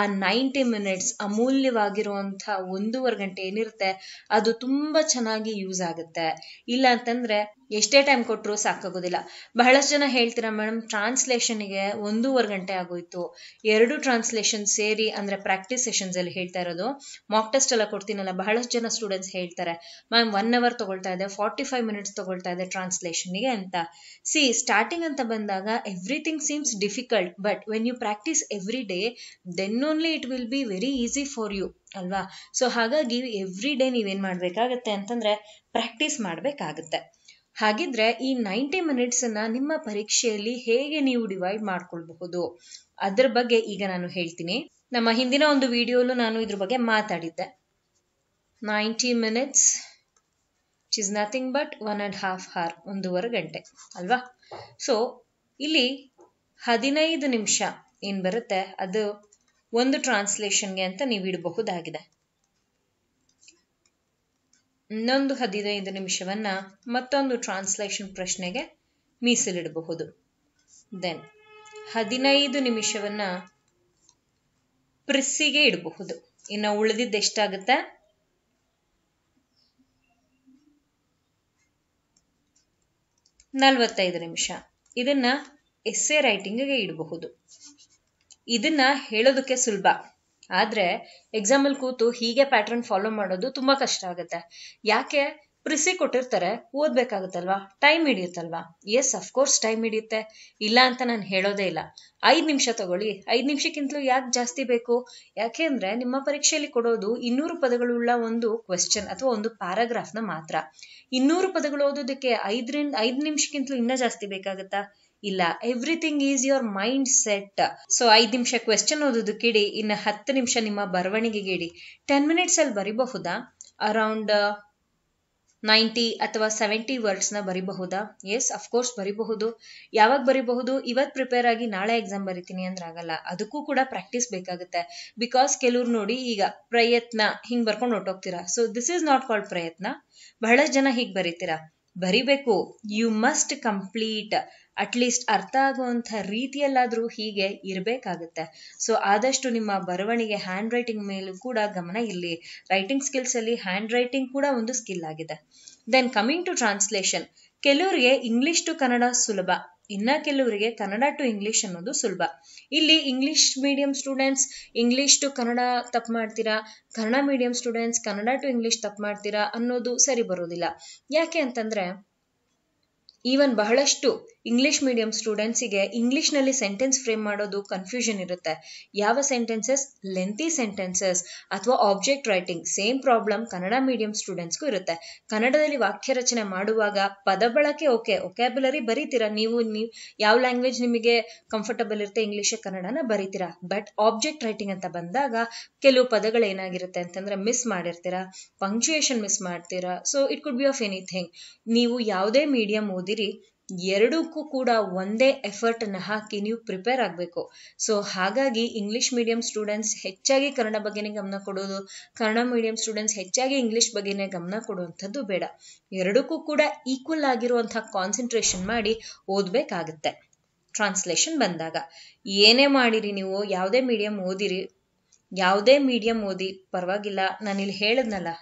ಆ ನೈಂಟಿ ಮಿನಿಟ್ಸ್ ಅಮೂಲ್ಯವಾಗಿರುವಂಥ ಒಂದೂವರೆ ಗಂಟೆ ಏನಿರುತ್ತೆ ಅದು ತುಂಬ ಚೆನ್ನಾಗಿ ಯೂಸ್ ಆಗುತ್ತೆ ಇಲ್ಲ ಅಂತಂದರೆ ಎಷ್ಟೇ ಟೈಮ್ ಕೊಟ್ಟರು ಸಾಕಾಗೋದಿಲ್ಲ ಬಹಳಷ್ಟು ಜನ ಹೇಳ್ತೀರಾ ಮೇಡಮ್ ಟ್ರಾನ್ಸ್ಲೇಷನ್ಗೆ ಒಂದೂವರೆ ಗಂಟೆ ಆಗೋಯ್ತು ಎರಡು ಟ್ರಾನ್ಸ್ಲೇಷನ್ ಸೇರಿ ಅಂದರೆ ಪ್ರಾಕ್ಟೀಸ್ ಸೆಷನ್ಸ್ ಅಲ್ಲಿ ಹೇಳ್ತಾ ಇರೋದು ಮಾಕ್ ಟೆಸ್ಟ್ ಎಲ್ಲ ಕೊಡ್ತೀನಲ್ಲ ಬಹಳಷ್ಟು ಜನ ಸ್ಟೂಡೆಂಟ್ಸ್ ಹೇಳ್ತಾರೆ ಮ್ಯಾಮ್ ಒನ್ ಅವರ್ ತಗೊಳ್ತಾ ಇದೆ ಫಾರ್ಟಿ ಫೈವ್ ಮಿನಿಟ್ಸ್ ತಗೊಳ್ತಾ ಇದೆ ಟ್ರಾನ್ಸ್ಲೇಷನ್ಗೆ ಅಂತ ಸಿ ಸ್ಟಾರ್ಟಿಂಗ್ ಅಂತ ಬಂದಾಗ everything seems difficult but when you practice every day then only it will be very easy for you ಅಲ್ವಾ ಸೊ ಹಾಗಾಗಿ ಎವ್ರಿ ಡೇ ನೀವೇನು ಮಾಡಬೇಕಾಗತ್ತೆ ಅಂತಂದ್ರೆ ಪ್ರಾಕ್ಟೀಸ್ ಮಾಡಬೇಕಾಗತ್ತೆ ಹಾಗಿದ್ರೆ ಈ ನೈಂಟಿ ಮಿನಿಟ್ಸ್ ಅನ್ನ ನಿಮ್ಮ ಪರೀಕ್ಷೆಯಲ್ಲಿ ಹೇಗೆ ನೀವು ಡಿವೈಡ್ ಮಾಡ್ಕೊಳ್ಬಹುದು ಅದ್ರ ಬಗ್ಗೆ ಈಗ ನಾನು ಹೇಳ್ತೀನಿ ನಮ್ಮ ಹಿಂದಿನ ಒಂದು ವಿಡಿಯೋಲು ನಾನು ಇದ್ರ ಬಗ್ಗೆ ಮಾತಾಡಿದ್ದೆ ninety minutes it is nothing but one and half hour ಒಂದೂವರೆ ಗಂಟೆ ಅಲ್ವಾ ಸೊ ಇಲ್ಲಿ ಹದಿನೈದು ನಿಮಿಷ ಏನ್ ಬರುತ್ತೆ ಅದು ಒಂದು ಟ್ರಾನ್ಸ್ಲೇಷನ್ಗೆ ಅಂತ ನೀವು ಇಡಬಹುದಾಗಿದೆ ಇನ್ನೊಂದು ಹದಿನೈದು ನಿಮಿಷವನ್ನ ಮತ್ತೊಂದು ಟ್ರಾನ್ಸ್ಲೇಷನ್ ಪ್ರಶ್ನೆಗೆ ಮೀಸಲಿಡಬಹುದು ದೆನ್ ಹದಿನೈದು ನಿಮಿಷವನ್ನ ಪ್ರಿಸ್ಸಿಗೆ ಇಡಬಹುದು ಇನ್ನು ಉಳಿದಿದ್ದು ಎಷ್ಟಾಗುತ್ತೆ ನಲ್ವತ್ತೈದು ನಿಮಿಷ ಇದನ್ನ ಎಸ್ಸೆ ರೈಟಿಂಗ್ಗೆ ಇಡಬಹುದು ಇದನ್ನ ಹೇಳೋದಕ್ಕೆ ಸುಲಭ ಆದರೆ ಎಕ್ಸಾಮಲ್ಲಿ ಕೂತು ಹೀಗೆ ಪ್ಯಾಟರ್ನ್ ಫಾಲೋ ಮಾಡೋದು ತುಂಬಾ ಕಷ್ಟ ಆಗುತ್ತೆ ಯಾಕೆ ಪ್ರಿಸಿ ಕೊಟ್ಟಿರ್ತಾರೆ ಓದಬೇಕಾಗುತ್ತಲ್ವಾ ಟೈಮ್ ಹಿಡಿಯುತ್ತಲ್ವಾ ಎಸ್ ಅಫ್ಕೋರ್ಸ್ ಟೈಮ್ ಹಿಡಿಯುತ್ತೆ ಇಲ್ಲ ಅಂತ ನಾನು ಹೇಳೋದೇ ಇಲ್ಲ ಐದು ನಿಮಿಷ ತಗೊಳ್ಳಿ ಐದು ನಿಮಿಷಕ್ಕಿಂತಲೂ ಯಾಕೆ ಜಾಸ್ತಿ ಬೇಕು ಯಾಕೆ ಅಂದ್ರೆ ನಿಮ್ಮ ಪರೀಕ್ಷೆಯಲ್ಲಿ ಕೊಡೋದು ಇನ್ನೂರು ಪದಗಳುಳ್ಳ ಒಂದು ಕ್ವೆಶ್ಚನ್ ಅಥವಾ ಒಂದು ಪ್ಯಾರಾಗ್ರಾಫ್ನ ಮಾತ್ರ ಇನ್ನೂರು ಪದಗಳು ಓದೋದಕ್ಕೆ ಐದರಿಂದ ಐದು ನಿಮಿಷಕ್ಕಿಂತಲೂ ಇನ್ನೂ ಜಾಸ್ತಿ ಬೇಕಾಗುತ್ತಾ ಇಲ್ಲ everything is your mindset so ಐದ್ ನಿಮಿಷ ಕ್ವೆಶನ್ ಓದೋದಕ್ಕೆ ಇಡಿ ಇನ್ನು ಹತ್ತು ನಿಮಿಷ ನಿಮ್ಮ ಬರವಣಿಗೆಗೆ ಇಡಿ ಟೆನ್ ಮಿನಿಟ್ಸ್ ಅಲ್ಲಿ ಬರಿಬಹುದಾ ಅರೌಂಡ್ ನೈಂಟಿ uh, ಅಥವಾ ಸೆವೆಂಟಿ ನ ಬರಿಬಹುದಾ ಎಸ್ ಅಫ್ಕೋರ್ಸ್ ಬರಿಬಹುದು ಯಾವಾಗ ಬರಿಬಹುದು ಇವತ್ತು ಪ್ರಿಪೇರ್ ಆಗಿ ನಾಳೆ ಎಕ್ಸಾಮ್ ಬರಿತೀನಿ ಅಂದ್ರೆ ಆಗಲ್ಲ ಅದಕ್ಕೂ ಕೂಡ ಪ್ರಾಕ್ಟೀಸ್ ಬೇಕಾಗುತ್ತೆ ಬಿಕಾಸ್ ಕೆಲವ್ರು ನೋಡಿ ಈಗ ಪ್ರಯತ್ನ ಹಿಂಗ್ ಬರ್ಕೊಂಡು ಹೊಟ್ಟೋಗ್ತೀರಾ so this is not called ಪ್ರಯತ್ನ ಬಹಳಷ್ಟು ಜನ ಹೀಗೆ ಬರೀತೀರಾ ಬರಿಬೇಕು ಯು ಮಸ್ಟ್ ಕಂಪ್ಲೀಟ್ ಅಟ್ಲೀಸ್ಟ್ ಅರ್ಥ ಆಗುವಂಥ ರೀತಿಯಲ್ಲಾದರೂ ಹೀಗೆ ಇರಬೇಕಾಗುತ್ತೆ ಸೊ ಆದಷ್ಟು ನಿಮ್ಮ ಬರವಣಿಗೆ ಹ್ಯಾಂಡ್ ರೈಟಿಂಗ್ ಮೇಲೂ ಕೂಡ ಗಮನ ಇರಲಿ ರೈಟಿಂಗ್ ಸ್ಕಿಲ್ಸಲ್ಲಿ ಹ್ಯಾಂಡ್ ರೈಟಿಂಗ್ ಕೂಡ ಒಂದು ಸ್ಕಿಲ್ ಆಗಿದೆ ದೆನ್ ಕಮಿಂಗ್ ಟು ಟ್ರಾನ್ಸ್ಲೇಷನ್ ಕೆಲವರಿಗೆ ಇಂಗ್ಲಿಷ್ ಟು ಕನ್ನಡ ಸುಲಭ ಇನ್ನ ಕೆಲವರಿಗೆ ಕನ್ನಡ ಟು ಇಂಗ್ಲಿಷ್ ಅನ್ನೋದು ಸುಲಭ ಇಲ್ಲಿ English medium students English to Kannada ತಪ್ಪು ಮಾಡ್ತೀರಾ Kannada medium students Kannada to English ತಪ್ಪು ಮಾಡ್ತೀರಾ ಅನ್ನೋದು ಸರಿ ಬರೋದಿಲ್ಲ ಯಾಕೆ ಅಂತಂದ್ರೆ ಈವನ್ ಬಹಳಷ್ಟು ಇಂಗ್ಲಿಷ್ ಮೀಡಿಯಂ ಸ್ಟೂಡೆಂಟ್ಸಿಗೆ ನಲ್ಲಿ ಸೆಂಟೆನ್ಸ್ ಫ್ರೇಮ್ ಮಾಡೋದು ಕನ್ಫ್ಯೂಷನ್ ಇರುತ್ತೆ ಯಾವ ಸೆಂಟೆನ್ಸಸ್ ಲೆಂತಿ ಸೆಂಟೆನ್ಸಸ್ ಅಥವಾ object writing same problem Kannada medium ಸ್ಟೂಡೆಂಟ್ಸ್ಗೂ ಇರುತ್ತೆ ಕನ್ನಡದಲ್ಲಿ ವಾಕ್ಯ ರಚನೆ ಮಾಡುವಾಗ ಪದ ಬಳಕೆ ಓಕೆ ಒಕ್ಯಾಬುಲರಿ ಬರೀತೀರಾ ನೀವು ನೀವು ಯಾವ ಲ್ಯಾಂಗ್ವೇಜ್ ನಿಮಗೆ ಕಂಫರ್ಟಬಲ್ ಇರುತ್ತೆ ಇಂಗ್ಲಿಷ್ ಕನ್ನಡನ ಬರೀತೀರಾ ಬಟ್ ಆಬ್ಜೆಕ್ಟ್ ರೈಟಿಂಗ್ ಅಂತ ಬಂದಾಗ ಕೆಲವು ಪದಗಳು ಏನಾಗಿರುತ್ತೆ ಅಂತಂದ್ರೆ ಮಿಸ್ ಮಾಡಿರ್ತೀರಾ ಪಂಕ್ಚುಯೇಷನ್ ಮಿಸ್ ಮಾಡ್ತೀರಾ so it could be of anything ನೀವು ಯಾವುದೇ ಮೀಡಿಯಂ ಓದಿ ಎರಡಕ್ಕೂ ಕೂಡ ಒಂದೇ ಎಫರ್ಟ್ ಎಫರ್ಟನ್ನು ಹಾಕಿ ನೀವು ಪ್ರಿಪೇರ್ ಆಗಬೇಕು ಸೊ ಹಾಗಾಗಿ ಇಂಗ್ಲಿಷ್ ಮೀಡಿಯಂ ಸ್ಟೂಡೆಂಟ್ಸ್ ಹೆಚ್ಚಾಗಿ ಕನ್ನಡ ಬಗ್ಗೆನೇ ಗಮನ ಕೊಡೋದು ಕನ್ನಡ ಮೀಡಿಯಂ ಸ್ಟೂಡೆಂಟ್ಸ್ ಹೆಚ್ಚಾಗಿ ಇಂಗ್ಲಿಷ್ ಬಗ್ಗೆನೇ ಗಮನ ಕೊಡುವಂಥದ್ದು ಬೇಡ ಎರಡಕ್ಕೂ ಕೂಡ ಈಕ್ವಲ್ ಆಗಿರುವಂತಹ ಕಾನ್ಸಂಟ್ರೇಷನ್ ಮಾಡಿ ಓದಬೇಕಾಗುತ್ತೆ ಟ್ರಾನ್ಸ್ಲೇಷನ್ ಬಂದಾಗ ಏನೇ ಮಾಡಿರಿ ನೀವು ಯಾವುದೇ ಮೀಡಿಯಂ ಓದಿರಿ ಯಾವುದೇ ಮೀಡಿಯಂ ಓದಿ ಪರವಾಗಿಲ್ಲ ನಾನಿಲ್ಲಿ ಹೇಳದ್ನಲ್ಲ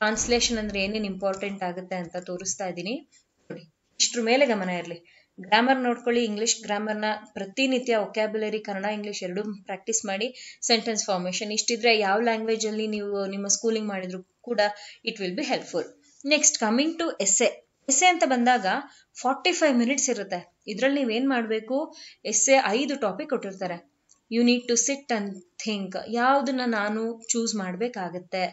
ಟ್ರಾನ್ಸ್ಲೇಷನ್ ಅಂದ್ರೆ ಏನೇನು ಇಂಪಾರ್ಟೆಂಟ್ ಆಗುತ್ತೆ ಅಂತ ತೋರಿಸ್ತಾ ಇದ್ದೀನಿ ಇಷ್ಟ್ರ ಮೇಲೆ ಗಮನ ಇರಲಿ ಗ್ರಾಮರ್ ನೋಡ್ಕೊಳ್ಳಿ ಇಂಗ್ಲಿಷ್ ಗ್ರಾಮರ್ನ ಪ್ರತಿನಿತ್ಯ ಒಕ್ಯಾಬ್ಯುಲರಿ ಕನ್ನಡ ಇಂಗ್ಲಿಷ್ ಎರಡೂ ಪ್ರಾಕ್ಟೀಸ್ ಮಾಡಿ ಸೆಂಟೆನ್ಸ್ ಫಾರ್ಮೇಷನ್ ಇಷ್ಟಿದ್ರೆ ಯಾವ ಅಲ್ಲಿ ನೀವು ನಿಮ್ಮ ಸ್ಕೂಲಿಂಗ್ ಮಾಡಿದ್ರು ಕೂಡ it will be helpful next coming to essay essay ಅಂತ ಬಂದಾಗ ಫಾರ್ಟಿ ಫೈವ್ ಮಿನಿಟ್ಸ್ ಇರುತ್ತೆ ಇದ್ರಲ್ಲಿ ನೀವೇನು ಮಾಡಬೇಕು ಎಸ್ಎ ಐದು ಟಾಪಿಕ್ ಕೊಟ್ಟಿರ್ತಾರೆ you need to sit and think ಯಾವುದನ್ನು ನಾನು ಚೂಸ್ ಮಾಡಬೇಕಾಗತ್ತೆ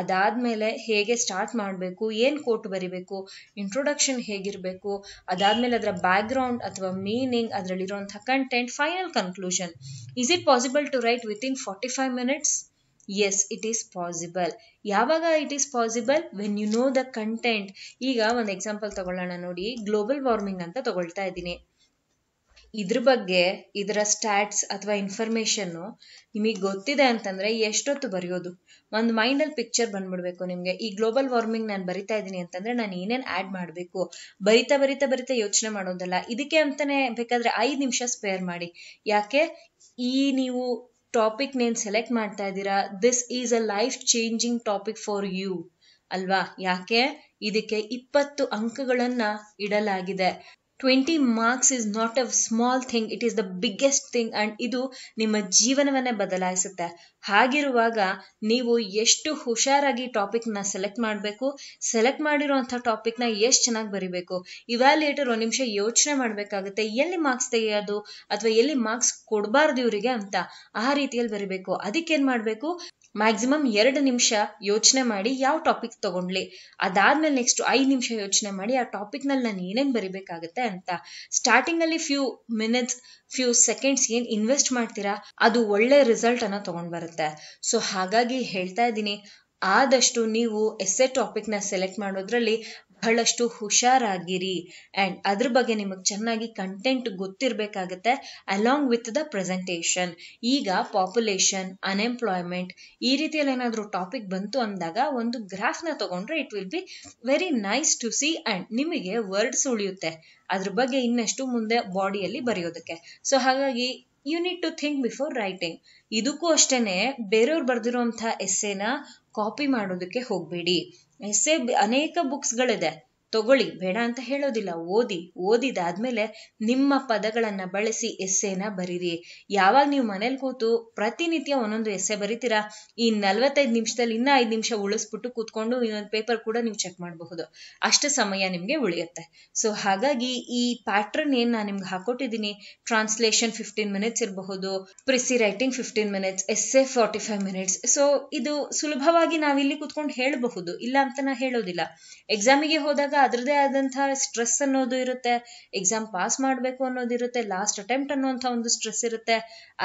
ಅದಾದಮೇಲೆ ಹೇಗೆ ಸ್ಟಾರ್ಟ್ ಮಾಡಬೇಕು ಏನು ಕೋಟ್ ಬರಿಬೇಕು ಇಂಟ್ರೊಡಕ್ಷನ್ ಹೇಗಿರಬೇಕು ಅದಾದಮೇಲೆ ಅದರ ಬ್ಯಾಕ್ಗ್ರೌಂಡ್ ಅಥವಾ ಮೀನಿಂಗ್ ಅದರಲ್ಲಿರುವಂಥ content final conclusion is it possible to write within forty five minutes yes it is possible ಯಾವಾಗ it is possible when you know the content ಈಗ ಒಂದು ಎಕ್ಸಾಂಪಲ್ ತಗೊಳ್ಳೋಣ ನೋಡಿ ಗ್ಲೋಬಲ್ ವಾರ್ಮಿಂಗ್ ಅಂತ ತಗೊಳ್ತಾ ಇದ್ದೀನಿ ಇದ್ರ ಬಗ್ಗೆ ಇದರ ಸ್ಟ್ಯಾಟ್ಸ್ ಅಥವಾ ಇನ್ಫಾರ್ಮೇಷನ್ನು ನಿಮಗೆ ಗೊತ್ತಿದೆ ಅಂತಂದ್ರೆ ಎಷ್ಟೊತ್ತು ಬರೆಯೋದು ಒಂದು ಅಲ್ಲಿ ಪಿಕ್ಚರ್ ಬಂದ್ಬಿಡ್ಬೇಕು ನಿಮಗೆ ಈ ಗ್ಲೋಬಲ್ ವಾರ್ಮಿಂಗ್ ನಾನು ಬರಿತಾ ಇದ್ದೀನಿ ಅಂತಂದ್ರೆ ನಾನು ಏನೇನ್ ಆಡ್ ಮಾಡಬೇಕು ಬರಿತಾ ಬರಿತಾ ಬರಿತಾ ಯೋಚನೆ ಮಾಡೋದಲ್ಲ ಇದಕ್ಕೆ ಅಂತಲೇ ಬೇಕಾದ್ರೆ ಐದು ನಿಮಿಷ ಸ್ಪೇರ್ ಮಾಡಿ ಯಾಕೆ ಈ ನೀವು ಟಾಪಿಕ್ ನೇನು ಸೆಲೆಕ್ಟ್ ಮಾಡ್ತಾ ಇದ್ದೀರಾ this is a life changing topic for you ಅಲ್ವಾ ಯಾಕೆ ಇದಕ್ಕೆ ಇಪ್ಪತ್ತು ಅಂಕಗಳನ್ನು ಇಡಲಾಗಿದೆ twenty marks is not a small thing it is the biggest thing and ಇದು ನಿಮ್ಮ ಜೀವನವನ್ನೇ ಬದಲಾಯಿಸುತ್ತೆ ಹಾಗಿರುವಾಗ ನೀವು ಎಷ್ಟು ಹುಷಾರಾಗಿ ಟಾಪಿಕ್ನ ಸೆಲೆಕ್ಟ್ ಮಾಡಬೇಕು ಸೆಲೆಕ್ಟ್ ಮಾಡಿರುವಂಥ ಟಾಪಿಕ್ನ ಎಷ್ಟು ಚೆನ್ನಾಗಿ ಬರಿಬೇಕು ಇವ್ಯಾಲ್ಯೂಯೇಟರ್ ಒಂದು ನಿಮಿಷ ಯೋಚನೆ ಮಾಡಬೇಕಾಗುತ್ತೆ ಎಲ್ಲಿ ಮಾರ್ಕ್ಸ್ ತೆಗೆಯೋದು ಅಥವಾ ಎಲ್ಲಿ ಮಾರ್ಕ್ಸ್ ಕೊಡಬಾರ್ದು ಇವರಿಗೆ ಅಂತ ಆ ರೀತಿಯಲ್ಲಿ ಬರಿಬೇಕು ಅದಕ್ಕೇನು ಮಾಡಬೇಕು ಮ್ಯಾಕ್ಸಿಮಮ್ ಎರಡು ನಿಮಿಷ ಯೋಚನೆ ಮಾಡಿ ಯಾವ ಟಾಪಿಕ್ ತಗೊಂಡ್ಲಿ ಅದಾದ್ಮೇಲೆ ನೆಕ್ಸ್ಟ್ ಐದು ನಿಮಿಷ ಯೋಚನೆ ಮಾಡಿ ಆ ನಲ್ಲಿ ನಾನು ಏನೇನ್ ಬರಿಬೇಕಾಗತ್ತೆ ಅಂತ ಸ್ಟಾರ್ಟಿಂಗಲ್ಲಿ ಫ್ಯೂ ಮಿನಿಟ್ಸ್ ಫ್ಯೂ ಸೆಕೆಂಡ್ಸ್ ಏನ್ ಇನ್ವೆಸ್ಟ್ ಮಾಡ್ತೀರಾ ಅದು ಒಳ್ಳೆ ರಿಸಲ್ಟ್ ಅನ್ನ ತಗೊಂಡ್ ಬರುತ್ತೆ ಸೊ ಹಾಗಾಗಿ ಹೇಳ್ತಾ ಇದ್ದೀನಿ ಆದಷ್ಟು ನೀವು ಎಸ್ಸೆ ನ ಸೆಲೆಕ್ಟ್ ಮಾಡೋದ್ರಲ್ಲಿ ಬಹಳಷ್ಟು ಹುಷಾರಾಗಿರಿ ಆ್ಯಂಡ್ ಅದ್ರ ಬಗ್ಗೆ ನಿಮಗೆ ಚೆನ್ನಾಗಿ ಕಂಟೆಂಟ್ ಗೊತ್ತಿರಬೇಕಾಗತ್ತೆ ಅಲಾಂಗ್ ವಿತ್ ದ ಪ್ರೆಸೆಂಟೇಷನ್ ಈಗ ಪಾಪ್ಯುಲೇಷನ್ ಅನ್ಎಂಪ್ಲಾಯ್ಮೆಂಟ್ ಈ ರೀತಿಯಲ್ಲಿ ಏನಾದರೂ ಟಾಪಿಕ್ ಬಂತು ಅಂದಾಗ ಒಂದು ಗ್ರಾಫ್ನ ತಗೊಂಡ್ರೆ it will be very nice to see and ನಿಮಗೆ ವರ್ಡ್ಸ್ ಉಳಿಯುತ್ತೆ ಅದ್ರ ಬಗ್ಗೆ ಇನ್ನಷ್ಟು ಮುಂದೆ ಬಾಡಿಯಲ್ಲಿ ಬರೆಯೋದಕ್ಕೆ ಸೊ ಹಾಗಾಗಿ you need to think before writing ಇದಕ್ಕೂ ಅಷ್ಟೇನೆ ಬೇರೆಯವ್ರು ಬರ್ದಿರೋಂಥ ಎಸ್ಸೆನ ಕಾಪಿ ಮಾಡೋದಕ್ಕೆ ಹೋಗಬೇಡಿ ಎಸ್ಸೇ ಅನೇಕ ಬುಕ್ಸ್ಗಳಿದೆ ತಗೊಳ್ಳಿ ಬೇಡ ಅಂತ ಹೇಳೋದಿಲ್ಲ ಓದಿ ಓದಿದಾದ್ಮೇಲೆ ನಿಮ್ಮ ಪದಗಳನ್ನು ಬಳಸಿ ಎಸ್ಸೆನ ಬರೀರಿ ಯಾವಾಗ ನೀವು ಮನೇಲಿ ಕೂತು ಪ್ರತಿನಿತ್ಯ ಒಂದೊಂದು ಎಸ್ಸೆ ಬರೀತೀರಾ ಈ ನಲ್ವತ್ತೈದು ನಿಮಿಷದಲ್ಲಿ ಇನ್ನೂ ಐದು ನಿಮಿಷ ಉಳಿಸ್ಬಿಟ್ಟು ಕೂತ್ಕೊಂಡು ಇನ್ನೊಂದು ಪೇಪರ್ ಕೂಡ ನೀವು ಚೆಕ್ ಮಾಡಬಹುದು ಅಷ್ಟು ಸಮಯ ನಿಮಗೆ ಉಳಿಯುತ್ತೆ ಸೊ ಹಾಗಾಗಿ ಈ ಪ್ಯಾಟ್ರನ್ ಏನು ನಾನು ನಿಮ್ಗೆ ಹಾಕೊಟ್ಟಿದ್ದೀನಿ ಟ್ರಾನ್ಸ್ಲೇಷನ್ ಫಿಫ್ಟೀನ್ ಮಿನಿಟ್ಸ್ ಇರಬಹುದು precis writing fifteen minutes essay forty five minutes so ಇದು ಸುಲಭವಾಗಿ ನಾವಿಲ್ಲಿ ಕೂತ್ಕೊಂಡು ಹೇಳಬಹುದು ಇಲ್ಲ ಅಂತ ನಾ ಹೇಳೋದಿಲ್ಲ ಎಕ್ಸಾಮಿಗೆ ಹೋದಾಗ ಅದರದೇ ಆದಂತಹ ಸ್ಟ್ರೆಸ್ ಅನ್ನೋದು ಇರುತ್ತೆ ಎಕ್ಸಾಮ್ ಪಾಸ್ ಮಾಡಬೇಕು ಇರುತ್ತೆ ಲಾಸ್ಟ್ ಅಟೆಂಪ್ಟ್ ಅನ್ನೋಂಥ ಒಂದು ಸ್ಟ್ರೆಸ್ ಇರುತ್ತೆ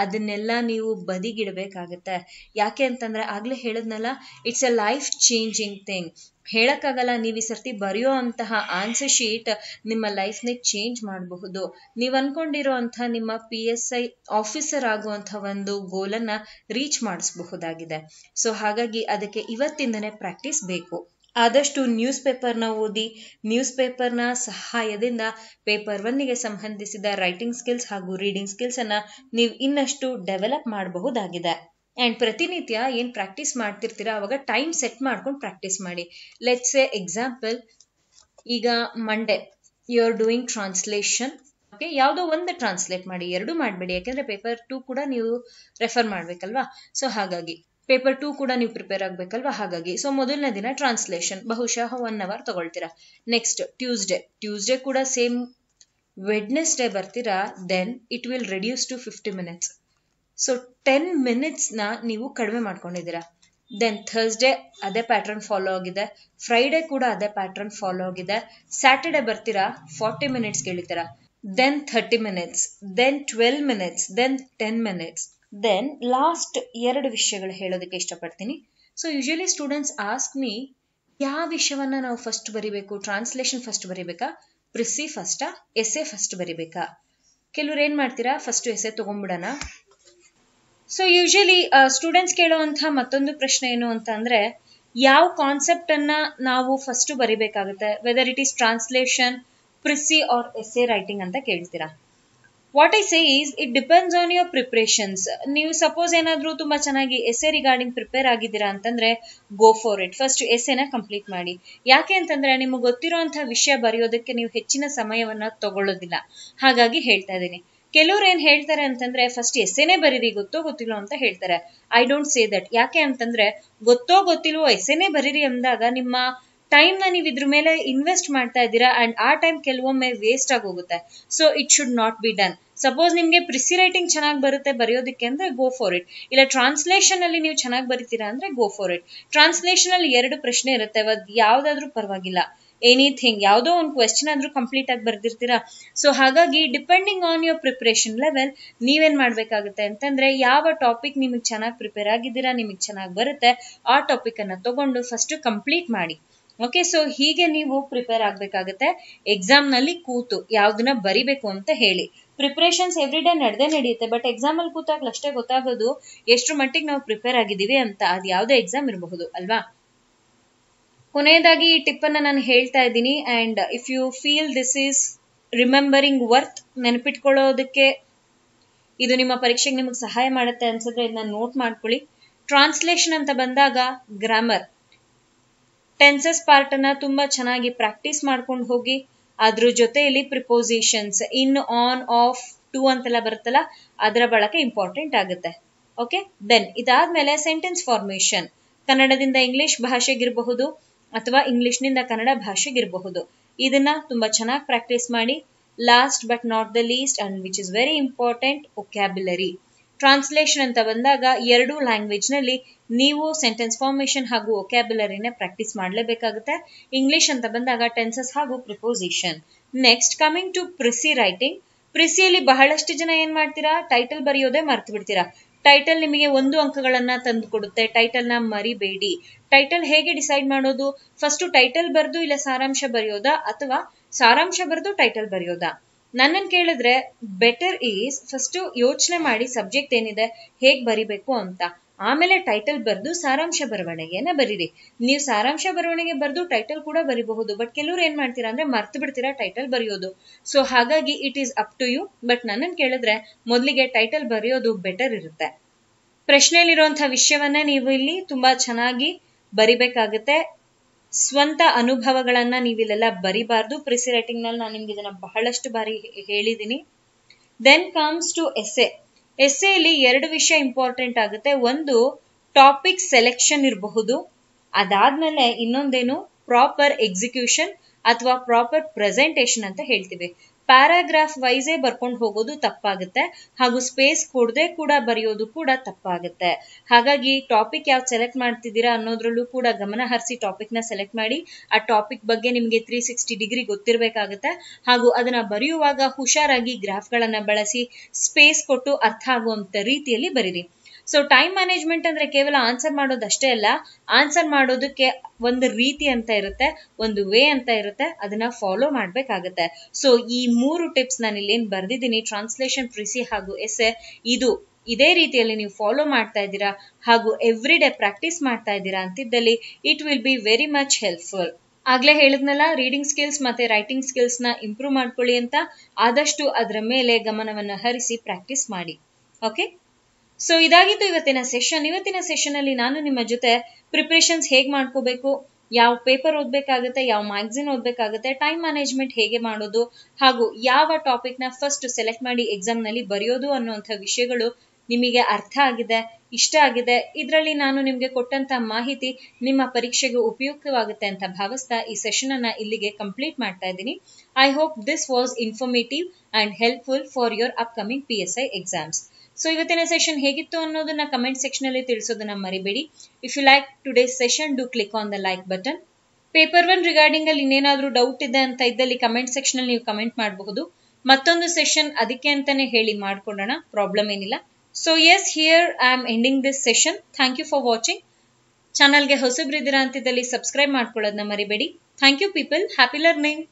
ಅದನ್ನೆಲ್ಲ ನೀವು ಬದಿಗಿಡಬೇಕಾಗತ್ತೆ ಯಾಕೆ ಅಂತಂದ್ರೆ ಆಗ್ಲೇ ಹೇಳಿದ್ನಲ್ಲ it's a life changing thing ಹೇಳಕ್ಕಾಗಲ್ಲ ನೀವು ಈ ಸರ್ತಿ ಬರೆಯೋ ಅಂತಹ ಆನ್ಸರ್ ಶೀಟ್ ನಿಮ್ಮ ಲೈಫ್ನ ಚೇಂಜ್ ಮಾಡಬಹುದು ನೀವು ಅನ್ಕೊಂಡಿರೋ ಅಂತ ನಿಮ್ಮ ಪಿ ಎಸ್ ಐ ಆಫೀಸರ್ ಆಗುವಂತಹ ಒಂದು ಗೋಲನ್ನ ರೀಚ್ ಮಾಡಿಸಬಹುದಾಗಿದೆ ಸೊ ಹಾಗಾಗಿ ಅದಕ್ಕೆ ಇವತ್ತಿಂದನೇ ಪ್ರಾಕ್ಟೀಸ್ ಬೇಕು ಆದಷ್ಟು ನ್ಯೂಸ್ ಪೇಪರ್ನ ಓದಿ ನ್ಯೂಸ್ ಪೇಪರ್ನ ಸಹಾಯದಿಂದ ಪೇಪರ್ ಒನ್ನಿಗೆ ಸಂಬಂಧಿಸಿದ ರೈಟಿಂಗ್ ಸ್ಕಿಲ್ಸ್ ಹಾಗೂ ರೀಡಿಂಗ್ ಸ್ಕಿಲ್ಸ್ ಅನ್ನ ನೀವು ಇನ್ನಷ್ಟು ಡೆವಲಪ್ ಮಾಡಬಹುದಾಗಿದೆ ಆ್ಯಂಡ್ ಪ್ರತಿನಿತ್ಯ ಏನು ಪ್ರಾಕ್ಟೀಸ್ ಮಾಡ್ತಿರ್ತೀರ ಅವಾಗ ಟೈಮ್ ಸೆಟ್ ಮಾಡ್ಕೊಂಡು ಪ್ರಾಕ್ಟೀಸ್ ಮಾಡಿ ಲೆಟ್ಸ್ ಎ ಎಕ್ಸಾಂಪಲ್ ಈಗ Monday you are doing translation okay ಯಾವುದೋ ಒಂದು ಟ್ರಾನ್ಸ್ಲೇಟ್ ಮಾಡಿ ಎರಡು ಮಾಡಬೇಡಿ ಯಾಕೆಂದರೆ ಪೇಪರ್ ಟೂ ಕೂಡ ನೀವು ರೆಫರ್ ಮಾಡಬೇಕಲ್ವಾ ಸೊ ಹಾಗಾಗಿ ಪೇಪರ್ ಟೂ ಕೂಡ ನೀವು ಪ್ರಿಪೇರ್ ಆಗಬೇಕಲ್ವಾ ಹಾಗಾಗಿ ಸೊ ಮೊದಲನೇ ದಿನ ಟ್ರಾನ್ಸ್ಲೇಷನ್ ಬಹುಶಃ ಒನ್ ಅವರ್ ತಗೊಳ್ತೀರಾ ನೆಕ್ಸ್ಟ್ ಟ್ಯೂಸ್ಡೇ ಟ್ಯೂಸ್ಡೇ ಕೂಡ ಸೇಮ್ ಡೇ ಬರ್ತೀರಾ then it will reduce to fifty minutes so ten ನ ನೀವು ಕಡಿಮೆ ಮಾಡ್ಕೊಂಡಿದ್ದೀರಾ ದೆನ್ ಥರ್ಸ್ಡೇ ಅದೇ ಪ್ಯಾಟರ್ನ್ ಫಾಲೋ ಆಗಿದೆ ಫ್ರೈಡೇ ಕೂಡ ಅದೇ ಪ್ಯಾಟರ್ನ್ ಫಾಲೋ ಆಗಿದೆ ಸ್ಯಾಟರ್ಡೆ ಬರ್ತೀರಾ ಫಾರ್ಟಿ ಮಿನಿಟ್ಸ್ ಕೇಳಿತೀರಾ then thirty minutes then twelve minutes then ten minutes then last ಎರಡು ವಿಷಯಗಳು ಹೇಳೋದಕ್ಕೆ ಇಷ್ಟಪಡ್ತೀನಿ so usually students ask me ಯಾವ ವಿಷಯವನ್ನ ನಾವು ಫಸ್ಟ್ ಬರಿಬೇಕು ಟ್ರಾನ್ಸ್ಲೇಷನ್ ಫಸ್ಟ್ ಬರಿಬೇಕಾ ಪ್ರಿಸಿ ಫಸ್ಟಾ ಎ ಫಸ್ಟ್ ಬರಿಬೇಕಾ ಕೆಲವ್ರು ಏನ್ ಮಾಡ್ತೀರಾ ಫಸ್ಟ್ ಎಸ್ ಎ ತಗೊಂಡ್ಬಿಡೋಣ ಸೊ ಯೂಶಲಿ ಸ್ಟೂಡೆಂಟ್ಸ್ ಕೇಳುವಂತ ಮತ್ತೊಂದು ಪ್ರಶ್ನೆ ಏನು ಅಂತ ಅಂದ್ರೆ ಯಾವ ಕಾನ್ಸೆಪ್ಟ್ ಅನ್ನ ನಾವು ಫಸ್ಟ್ ಬರಿಬೇಕಾಗುತ್ತೆ whether it is translation precis or essay writing ಅಂತ ಕೇಳ್ತೀರಾ what I say is it depends on your preparations ನೀವು ಸಪೋಸ್ ಏನಾದರೂ ತುಂಬ ಚೆನ್ನಾಗಿ ಎಸ್ ಎ ರಿಗಾರ್ಡಿಂಗ್ ಪ್ರಿಪೇರ್ ಆಗಿದ್ದೀರಾ ಅಂತಂದ್ರೆ ಗೋ ಫಾರ್ ಇಟ್ ಫಸ್ಟ್ ಎಸ್ ಎನ ಕಂಪ್ಲೀಟ್ ಮಾಡಿ ಯಾಕೆ ಅಂತಂದ್ರೆ ನಿಮಗೆ ಗೊತ್ತಿರೋಂಥ ವಿಷಯ ಬರೆಯೋದಕ್ಕೆ ನೀವು ಹೆಚ್ಚಿನ ಸಮಯವನ್ನ ತಗೊಳ್ಳೋದಿಲ್ಲ ಹಾಗಾಗಿ ಹೇಳ್ತಾ ಇದ್ದೀನಿ ಕೆಲವ್ರು ಏನ್ ಹೇಳ್ತಾರೆ ಅಂತಂದ್ರೆ ಫಸ್ಟ್ ಎಸ್ ಎನೇ ಬರೀರಿ ಗೊತ್ತೋ ಗೊತ್ತಿಲ್ಲೋ ಅಂತ ಹೇಳ್ತಾರೆ ಐ ಡೋಂಟ್ ಸೇ ದಟ್ ಯಾಕೆ ಅಂತಂದ್ರೆ ಗೊತ್ತೋ ಗೊತ್ತಿಲ್ವೋ ಎಸ್ ಎನೇ ಬರೀರಿ ಅಂದಾಗ ನಿಮ್ಮ ಟೈಮ್ನ ನೀವು ಇದ್ರ ಮೇಲೆ ಇನ್ವೆಸ್ಟ್ ಮಾಡ್ತಾ ಇದ್ದೀರಾ ಅಂಡ್ ಆ ಟೈಮ್ ಕೆಲವೊಮ್ಮೆ ವೇಸ್ಟ್ ಆಗಿ ಹೋಗುತ್ತೆ so it should not be done suppose ನಿಮಗೆ ಪ್ರಿಸಿ ರೈಟಿಂಗ್ ಚೆನ್ನಾಗಿ ಬರುತ್ತೆ ಬರೆಯೋದಕ್ಕೆ ಅಂದ್ರೆ ಗೋ ಫಾರ್ ಇಟ್ ಇಲ್ಲ ಟ್ರಾನ್ಸ್ಲೇಷನ್ ಅಲ್ಲಿ ನೀವು ಚೆನ್ನಾಗಿ ಬರೀತೀರಾ ಅಂದ್ರೆ ಗೋ ಫಾರ್ ಇಟ್ ಟ್ರಾನ್ಸ್ಲೇಷನ್ ಅಲ್ಲಿ ಎರಡು ಪ್ರಶ್ನೆ ಇರುತ್ತೆ ಯಾವ್ದಾದ್ರೂ ಪರವಾಗಿಲ್ಲ ಎನಿಥಿಂಗ್ ಯಾವುದೋ ಒಂದು ಕ್ವೆಶ್ಚನ್ ಆದ್ರೂ ಕಂಪ್ಲೀಟ್ ಆಗಿ ಬರ್ದಿರ್ತೀರಾ ಸೊ ಹಾಗಾಗಿ depending on your preparation level ನೀವೇನ್ ಮಾಡ್ಬೇಕಾಗುತ್ತೆ ಅಂತಂದ್ರೆ ಯಾವ ಟಾಪಿಕ್ ನಿಮಗೆ ಚೆನ್ನಾಗಿ ಪ್ರಿಪೇರ್ ಆಗಿದ್ದೀರಾ ನಿಮಗೆ ಚೆನ್ನಾಗಿ ಬರುತ್ತೆ ಆ ಟಾಪಿಕ್ ಅನ್ನ ತಗೊಂಡು ಫಸ್ಟ್ ಕಂಪ್ಲೀಟ್ ಮಾಡಿ ಓಕೆ ಸೊ ಹೀಗೆ ನೀವು ಪ್ರಿಪೇರ್ ಎಕ್ಸಾಮ್ ನಲ್ಲಿ ಕೂತು ಯಾವ್ದನ್ನ ಬರಿಬೇಕು ಅಂತ ಹೇಳಿ ಪ್ರಿಪರೇಷನ್ಸ್ ಎವ್ರಿ ಡೇ ನಡೆದೇ ನಡೆಯುತ್ತೆ ಬಟ್ ಎಕ್ಸಾಮಲ್ಲಿ ಕೂತಾಗಲಷ್ಟೇ ಅಷ್ಟೇ ಗೊತ್ತಾಗೋದು ಎಷ್ಟು ಮಟ್ಟಿಗೆ ನಾವು ಪ್ರಿಪೇರ್ ಆಗಿದ್ದೀವಿ ಅಂತ ಅದು ಯಾವ್ದೇ ಎಕ್ಸಾಮ್ ಇರಬಹುದು ಅಲ್ವಾ ಕೊನೆಯದಾಗಿ ಈ ಟಿಪ್ ಅನ್ನ ನಾನು ಹೇಳ್ತಾ ಇದ್ದೀನಿ and if you feel this is remembering worth ನೆನಪಿಟ್ಕೊಳ್ಳೋದಕ್ಕೆ ಇದು ನಿಮ್ಮ ಪರೀಕ್ಷೆಗೆ ನಿಮಗೆ ಸಹಾಯ ಮಾಡುತ್ತೆ ಅನ್ಸಿದ್ರೆ ಇದನ್ನ ನೋಟ್ ಮಾಡ್ಕೊಳ್ಳಿ ಟ್ರಾನ್ಸ್ಲೇಷನ್ ಅಂತ ಬಂದಾಗ ಗ್ರಾಮರ್ ಟೆನ್ಸಸ್ ಪಾರ್ಟನ್ನ ತುಂಬಾ ಚೆನ್ನಾಗಿ ಪ್ರಾಕ್ಟೀಸ್ ಮಾಡ್ಕೊಂಡು ಹೋಗಿ ಅದ್ರ ಜೊತೆಯಲ್ಲಿ prepositions in on of to ಅಂತೆಲ್ಲ ಬರುತ್ತಲ್ಲ ಅದರ ಬಳಕೆ ಇಂಪಾರ್ಟೆಂಟ್ ಆಗುತ್ತೆ ಓಕೆ ದೆನ್ ಇದಾದ್ಮೇಲೆ ಸೆಂಟೆನ್ಸ್ ಫಾರ್ಮೇಶನ್ ಕನ್ನಡದಿಂದ ಇಂಗ್ಲಿಷ್ ಭಾಷೆಗಿರಬಹುದು ಅಥವಾ ಇಂಗ್ಲಿಷ್ನಿಂದ ಕನ್ನಡ ಭಾಷೆಗಿರಬಹುದು ಇದನ್ನ ತುಂಬಾ ಚೆನ್ನಾಗಿ ಪ್ರಾಕ್ಟೀಸ್ ಮಾಡಿ last but not the least and which is very important vocabulary translation ಅಂತ ಬಂದಾಗ ಎರಡೂ ನಲ್ಲಿ ನೀವು ಸೆಂಟೆನ್ಸ್ ಫಾರ್ಮೇಷನ್ ಹಾಗೂ ಒಕ್ಯಾಬುಲರಿನ ಪ್ರಾಕ್ಟೀಸ್ ಮಾಡಲೇಬೇಕಾಗುತ್ತೆ ಇಂಗ್ಲಿಷ್ ಅಂತ ಬಂದಾಗ ಟೆನ್ಸಸ್ ಹಾಗೂ preposition next coming to precis writing ಪ್ರಿಸಿಯಲ್ಲಿ ಬಹಳಷ್ಟು ಜನ ಏನ್ ಮಾಡ್ತೀರಾ ಟೈಟಲ್ ಬರೆಯೋದೇ ಮರ್ತು ಬಿಡ್ತೀರಾ ಟೈಟಲ್ ನಿಮಗೆ ಒಂದು ಅಂಕಗಳನ್ನ ತಂದು ಕೊಡುತ್ತೆ ನ ಮರಿಬೇಡಿ ಟೈಟಲ್ ಹೇಗೆ ಡಿಸೈಡ್ ಮಾಡೋದು ಫಸ್ಟ್ ಟೈಟಲ್ ಬರೆದು ಇಲ್ಲ ಸಾರಾಂಶ ಬರೆಯೋದಾ ಅಥವಾ ಸಾರಾಂಶ ಬರೆದು ಟೈಟಲ್ ಬರೆಯೋದಾ ನನ್ನನ್ ಕೇಳಿದ್ರೆ ಬೆಟರ್ ಈಸ್ ಫಸ್ಟ್ ಯೋಚನೆ ಮಾಡಿ ಸಬ್ಜೆಕ್ಟ್ ಏನಿದೆ ಹೇಗ್ ಬರಿಬೇಕು ಅಂತ ಆಮೇಲೆ ಟೈಟಲ್ ಬರೆದು ಸಾರಾಂಶ ಬರವಣಿಗೆಯನ್ನ ಬರೀರಿ ನೀವು ಸಾರಾಂಶ ಬರವಣಿಗೆ ಬರೆದು ಟೈಟಲ್ ಕೂಡ ಬರಿಬಹುದು ಬಟ್ ಕೆಲವ್ರು ಏನ್ ಮಾಡ್ತೀರಾ ಅಂದ್ರೆ ಮರ್ತು ಬಿಡ್ತೀರಾ ಟೈಟಲ್ ಬರೆಯೋದು ಸೊ ಹಾಗಾಗಿ it is up to you but ನನ್ನನ್ನು ಕೇಳಿದ್ರೆ ಮೊದಲಿಗೆ ಟೈಟಲ್ ಬರೆಯೋದು ಬೆಟರ್ ಇರುತ್ತೆ ಪ್ರಶ್ನೆಯಲ್ಲಿರುವಂತಹ ವಿಷಯವನ್ನ ನೀವು ಇಲ್ಲಿ ತುಂಬಾ ಚೆನ್ನಾಗಿ ಬರಿಬೇಕಾಗುತ್ತೆ ಸ್ವಂತ ಅನುಭವಗಳನ್ನ ನೀವಿಲ್ಲೆಲ್ಲ ಬರಿಬಾರ್ದು ಪ್ರಿಸಿ ರೈಟಿಂಗ್ ನಲ್ಲಿ ನಾನು ನಿಮ್ಗೆ ಇದನ್ನ ಬಹಳಷ್ಟು ಬಾರಿ ಹೇಳಿದ್ದೀನಿ ದೆನ್ ಕಮ್ಸ್ ಟು ಎ ಎಸ್ಸೇಲಿ ಎರಡು ವಿಷಯ ಇಂಪಾರ್ಟೆಂಟ್ ಆಗುತ್ತೆ ಒಂದು ಟಾಪಿಕ್ ಸೆಲೆಕ್ಷನ್ ಇರಬಹುದು ಅದಾದ್ಮೇಲೆ ಇನ್ನೊಂದೇನು ಪ್ರಾಪರ್ ಎಕ್ಸಿಕ್ಯೂಷನ್ ಅಥವಾ ಪ್ರಾಪರ್ ಪ್ರೆಸೆಂಟೇಷನ್ ಅಂತ ಹೇಳ್ತೀವಿ ಪ್ಯಾರಾಗ್ರಾಫ್ ವೈಸೇ ಬರ್ಕೊಂಡು ಹೋಗೋದು ತಪ್ಪಾಗುತ್ತೆ ಹಾಗೂ ಸ್ಪೇಸ್ ಕೊಡದೆ ಕೂಡ ಬರೆಯೋದು ಕೂಡ ತಪ್ಪಾಗುತ್ತೆ ಹಾಗಾಗಿ ಟಾಪಿಕ್ ಯಾವ್ದು ಸೆಲೆಕ್ಟ್ ಮಾಡ್ತಿದ್ದೀರಾ ಅನ್ನೋದ್ರಲ್ಲೂ ಕೂಡ ಗಮನ ಹರಿಸಿ ಟಾಪಿಕ್ನ ಸೆಲೆಕ್ಟ್ ಮಾಡಿ ಆ ಟಾಪಿಕ್ ಬಗ್ಗೆ ನಿಮಗೆ ತ್ರೀ ಸಿಕ್ಸ್ಟಿ ಡಿಗ್ರಿ ಗೊತ್ತಿರಬೇಕಾಗುತ್ತೆ ಹಾಗೂ ಅದನ್ನ ಬರೆಯುವಾಗ ಹುಷಾರಾಗಿ ಗ್ರಾಫ್ಗಳನ್ನು ಬಳಸಿ ಸ್ಪೇಸ್ ಕೊಟ್ಟು ಅರ್ಥ ಆಗುವಂತ ರೀತಿಯಲ್ಲಿ ಬರೀರಿ ಸೊ ಟೈಮ್ ಮ್ಯಾನೇಜ್ಮೆಂಟ್ ಅಂದ್ರೆ ಕೇವಲ ಆನ್ಸರ್ ಮಾಡೋದಷ್ಟೇ ಅಲ್ಲ ಆನ್ಸರ್ ಮಾಡೋದಕ್ಕೆ ಒಂದು ರೀತಿ ಅಂತ ಇರುತ್ತೆ ಒಂದು ವೇ ಅಂತ ಇರುತ್ತೆ ಅದನ್ನ ಫಾಲೋ ಮಾಡ್ಬೇಕಾಗತ್ತೆ ಸೊ ಈ ಮೂರು ಟಿಪ್ಸ್ ನಾನು ಏನು ಬರ್ದಿದ್ದೀನಿ ಟ್ರಾನ್ಸ್ಲೇಷನ್ ಪ್ರಿಸಿ ಹಾಗೂ ಎಸ್ಸೆ ಇದು ಇದೇ ರೀತಿಯಲ್ಲಿ ನೀವು ಫಾಲೋ ಮಾಡ್ತಾ ಇದ್ದೀರಾ ಹಾಗೂ ಎವ್ರಿ ಡೇ ಪ್ರಾಕ್ಟೀಸ್ ಮಾಡ್ತಾ ಇದ್ದೀರಾ ಅಂತಿದ್ದಲ್ಲಿ it will be very much helpful ಆಗ್ಲೇ ಹೇಳಿದ್ನಲ್ಲ ರೀಡಿಂಗ್ ಸ್ಕಿಲ್ಸ್ ಮತ್ತೆ ರೈಟಿಂಗ್ ಸ್ಕಿಲ್ಸ್ ನ ಇಂಪ್ರೂವ್ ಮಾಡ್ಕೊಳ್ಳಿ ಅಂತ ಆದಷ್ಟು ಅದರ ಮೇಲೆ ಗಮನವನ್ನು ಹರಿಸಿ ಪ್ರಾಕ್ಟೀಸ್ ಮಾಡಿ ಓಕೆ ಸೊ ಇದಾಗಿತ್ತು ಇವತ್ತಿನ ಸೆಷನ್ ಇವತ್ತಿನ ಸೆಷನ್ ಅಲ್ಲಿ ನಾನು ನಿಮ್ಮ ಜೊತೆ ಪ್ರಿಪ್ರೇಷನ್ಸ್ ಹೇಗೆ ಮಾಡ್ಕೋಬೇಕು ಯಾವ ಪೇಪರ್ ಓದ್ಬೇಕಾಗುತ್ತೆ ಯಾವ ಮ್ಯಾಗ್ಝಿನ್ ಓದ್ಬೇಕಾಗುತ್ತೆ ಟೈಮ್ ಮ್ಯಾನೇಜ್ಮೆಂಟ್ ಹೇಗೆ ಮಾಡೋದು ಹಾಗೂ ಯಾವ ಟಾಪಿಕ್ ನ ಫಸ್ಟ್ ಸೆಲೆಕ್ಟ್ ಮಾಡಿ ಎಕ್ಸಾಮ್ ನಲ್ಲಿ ಬರೆಯೋದು ಅನ್ನುವಂಥ ವಿಷಯಗಳು ನಿಮಗೆ ಅರ್ಥ ಆಗಿದೆ ಇಷ್ಟ ಆಗಿದೆ ಇದರಲ್ಲಿ ನಾನು ನಿಮಗೆ ಕೊಟ್ಟಂತ ಮಾಹಿತಿ ನಿಮ್ಮ ಪರೀಕ್ಷೆಗೆ ಉಪಯುಕ್ತವಾಗುತ್ತೆ ಅಂತ ಭಾವಿಸ್ತಾ ಈ ಸೆಷನ್ ಅನ್ನ ಇಲ್ಲಿಗೆ ಕಂಪ್ಲೀಟ್ ಮಾಡ್ತಾ ಇದ್ದೀನಿ I hope this was informative and helpful for your upcoming P S I exams so ಇವತ್ತಿನ ಸೆಷನ್ ಹೇಗಿತ್ತು ಅನ್ನೋದನ್ನ ಕಮೆಂಟ್ ಸೆಕ್ಷನ್ ಅಲ್ಲಿ ತಿಳಿಸೋದನ್ನ ಮರಿಬೇಡಿ if you like today session do click on the like button paper one regarding ಅಲ್ಲಿ ಇನ್ನೇನಾದ್ರೂ doubt ಇದೆ ಅಂತ ಇದ್ದಲ್ಲಿ ಕಮೆಂಟ್ ಸೆಕ್ಷನ್ ಅಲ್ಲಿ ನೀವು ಕಮೆಂಟ್ ಮಾಡಬಹುದು ಮತ್ತೊಂದು ಸೆಷನ್ ಅದಕ್ಕೆ ಅಂತಾನೆ ಹೇಳಿ ಮಾಡ್ಕೊಡೋಣ ಪ್ರಾಬ್ಲಮ್ ಏನಿಲ್ಲ so yes here I am ending this session thank you for watching ಚಾನಲ್ಗೆ ಹೊಸಬ್ರಿದ್ದೀರಾ ಅಂತಿದ್ದಲ್ಲಿ ಸಬ್ಸ್ಕ್ರೈಬ್ ಮಾಡ್ಕೊಳ್ಳೋದನ್ನ ಮರಿಬೇಡಿ thank you people happy learning